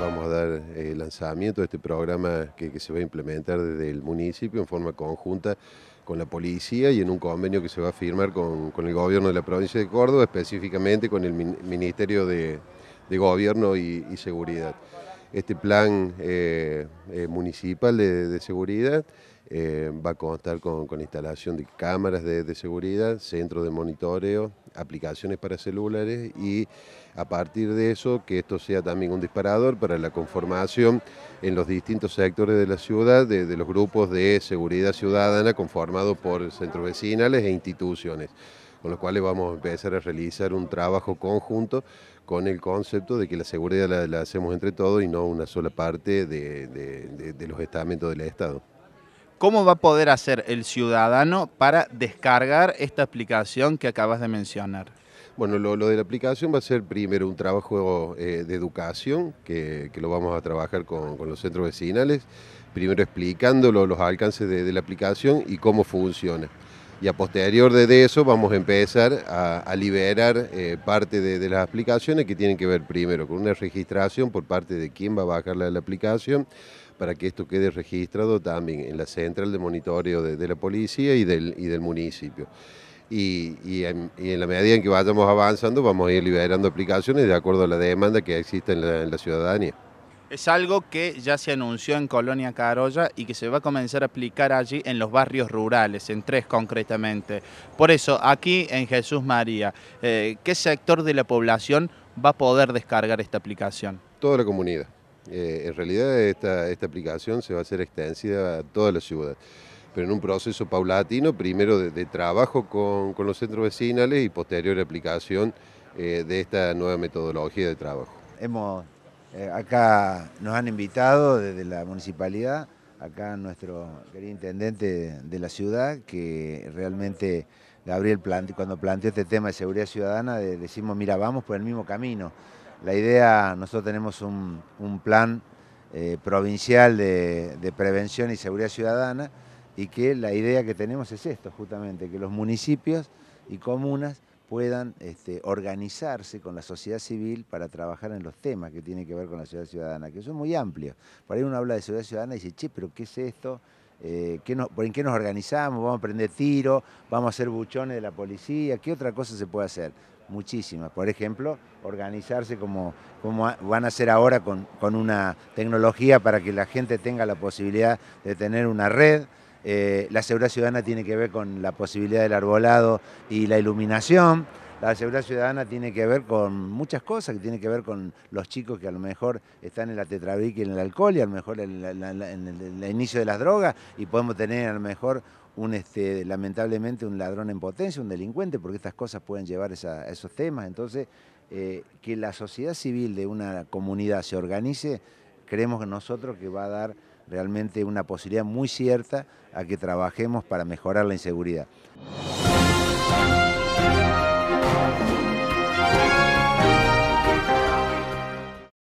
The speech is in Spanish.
vamos a dar el eh, lanzamiento de este programa que, se va a implementar desde el municipio en forma conjunta con la policía y en un convenio que se va a firmar con, el gobierno de la provincia de Córdoba, específicamente con el Ministerio de, Gobierno y Seguridad este plan eh, eh, municipal de, seguridad eh, va a contar con, instalación de cámaras de, seguridad, centros de monitoreo, aplicaciones para celulares y a partir de eso que esto sea también un disparador para la conformación en los distintos sectores de la ciudad de, de los grupos de seguridad ciudadana conformados por centros vecinales e instituciones con los cuales vamos a empezar a realizar un trabajo conjunto con el concepto de que la seguridad la, hacemos entre todos y no una sola parte de, los estamentos del Estado. ¿Cómo va a poder hacer el ciudadano para descargar esta aplicación que acabas de mencionar? Bueno, lo, de la aplicación va a ser primero un trabajo eh, de educación, que, lo vamos a trabajar con, los centros vecinales, primero explicando los alcances de la aplicación y cómo funciona y a posterior de eso vamos a empezar a, liberar eh, parte de, las aplicaciones que tienen que ver primero con una registración por parte de quién va a bajar la aplicación para que esto quede registrado también en la central de monitoreo de, la policía y del, y del municipio. Y, en, la medida en que vayamos avanzando vamos a ir liberando aplicaciones de acuerdo a la demanda que existe en la ciudadanía. Es algo que ya se anunció en Colonia Carolla y que se va a comenzar a aplicar allí en los barrios rurales, en tres concretamente. Por eso, aquí en Jesús María, eh, ¿qué sector de la población va a poder descargar esta aplicación? Toda la comunidad. Eh, en realidad esta, aplicación se va a hacer extensiva a toda la ciudad, pero en un proceso paulatino, primero de, trabajo con, los centros vecinales y posterior aplicación eh, de esta nueva metodología de trabajo. Hemos eh, acá nos han invitado desde la municipalidad, acá nuestro querido intendente de la ciudad, que realmente Gabriel plante, cuando planteó este tema de seguridad ciudadana, decimos, mira, vamos por el mismo camino. La idea, nosotros tenemos un, plan eh, provincial de, de prevención y seguridad ciudadana y que la idea que tenemos es esto, justamente, que los municipios y comunas puedan este, organizarse con la sociedad civil para trabajar en los temas que tienen que ver con la ciudad ciudadana, que son muy amplios. Por ahí uno habla de ciudad ciudadana y dice, che, pero ¿qué es esto? Eh, por ¿En qué nos organizamos? ¿Vamos a prender tiro? ¿Vamos a hacer buchones de la policía? ¿Qué otra cosa se puede hacer? Muchísimas. Por ejemplo, organizarse como, como van a hacer ahora con, con una tecnología para que la gente tenga la posibilidad de tener una red eh, la seguridad ciudadana tiene que ver con la posibilidad del arbolado y la iluminación. La seguridad ciudadana tiene que ver con muchas cosas, que tiene que ver con los chicos que a lo mejor están en la tetravique y en el alcohol y a lo mejor en, el, inicio de las drogas y podemos tener a lo mejor un este, lamentablemente un ladrón en potencia, un delincuente, porque estas cosas pueden llevar a esos temas. Entonces, eh, que la sociedad civil de una comunidad se organice, creemos nosotros que va a dar realmente una posibilidad muy cierta a que trabajemos para mejorar la inseguridad.